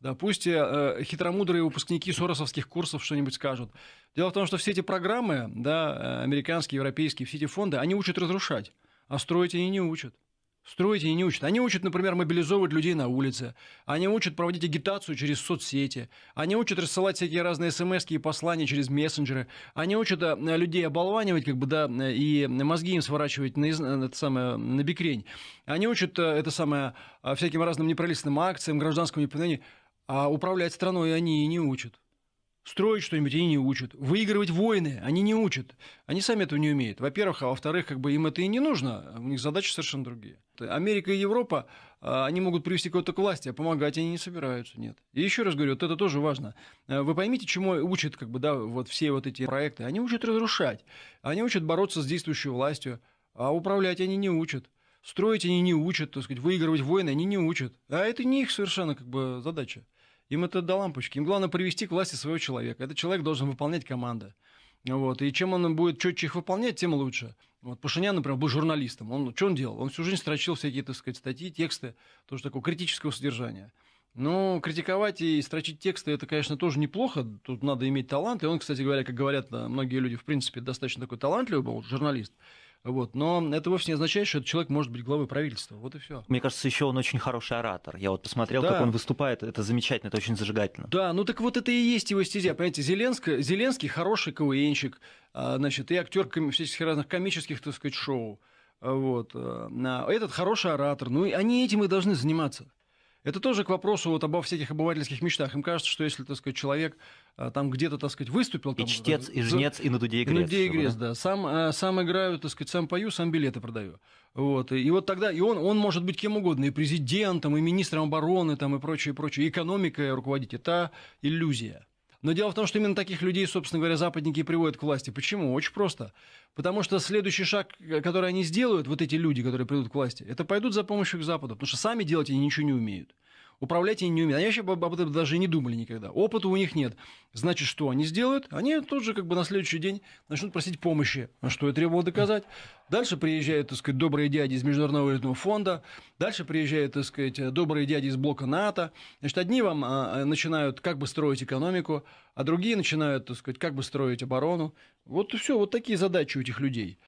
Допустим, пусть э, э, хитромудрые выпускники соросовских курсов что-нибудь скажут. Дело в том, что все эти программы, да, э, американские, европейские, все эти фонды, они учат разрушать, а строить они не учат. Строить они не учат. Они учат, например, мобилизовывать людей на улице. Они учат проводить агитацию через соцсети. Они учат рассылать всякие разные смс и послания через мессенджеры. Они учат людей оболванивать, как бы, да, и мозги им сворачивать на, это самое, на бикрень. Они учат это самое всяким разным неправительственным акциям, гражданскому неповиновению. А управлять страной они и не учат. Строить что-нибудь они не учат. Выигрывать войны они не учат. Они сами этого не умеют. Во-первых, а во-вторых, как бы им это и не нужно. У них задачи совершенно другие. Америка и Европа, а, они могут привести кого-то к власти, а помогать они не собираются, нет. И еще раз говорю, вот это тоже важно. А, вы поймите, чему учат как бы, да, вот все вот эти проекты. Они учат разрушать, они учат бороться с действующей властью, а управлять они не учат. Строить они не учат, так сказать, выигрывать войны они не учат. А это не их совершенно как бы задача. Им это до лампочки. Им главное привести к власти своего человека. Этот человек должен выполнять команды. Вот. И чем он будет четче их выполнять, тем лучше. Вот Пашинян, например, был журналистом. Он, что он делал? Он всю жизнь строчил всякие, так сказать, статьи, тексты, тоже такого критического содержания. Но критиковать и строчить тексты, это, конечно, тоже неплохо. Тут надо иметь талант. И он, кстати говоря, как говорят э, многие люди, в принципе, достаточно такой талантливый был, журналист. Вот. Но это вовсе не означает, что этот человек может быть главой правительства. Вот и все. Мне кажется, еще он очень хороший оратор. Я вот посмотрел, да. как он выступает. Это замечательно, это очень зажигательно. Да, ну так вот это и есть его стезя. Понимаете, Зеленский, Зеленский хороший КВНщик, а, значит, и актер всяческих разных комических, так сказать, шоу. Вот. Э, а, этот хороший оратор. Ну, и они этим и должны заниматься. Это тоже к вопросу вот обо всяких обывательских мечтах. Им кажется, что если, так сказать, человек э, там где-то, так сказать, выступил... Там, э, и чтец, и жнец, за... и на дуде и грец. на дуде и грец, да. Сам, э, сам играю, так сказать, сам пою, сам билеты продаю. Вот. И, вот тогда и он, он может быть кем угодно, и президентом, и министром обороны, там, и прочее, и прочее. экономика руководить. Это иллюзия. Но дело в том, что именно таких людей, собственно говоря, западники и приводят к власти. Почему? Очень просто. Потому что следующий шаг, который они сделают, вот эти люди, которые придут к власти, это пойдут за помощью к Западу. Потому что сами делать они ничего не умеют. Управлять они не умеют. Они вообще об этом даже не думали никогда. Опыта у них нет. Значит, что они сделают? Они тут же как бы на следующий день начнут просить помощи, а что и требовало доказать. Дальше приезжают, так сказать, добрые дяди из Международного валютного фонда. Дальше приезжают, так сказать, добрые дяди из блока НАТО. Значит, одни вам а, а, начинают как бы строить экономику, а другие начинают, так сказать, как бы строить оборону. Вот и все, вот такие задачи у этих людей.